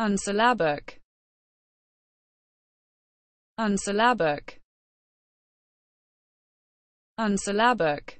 unsyllabic unsyllabic unsyllabic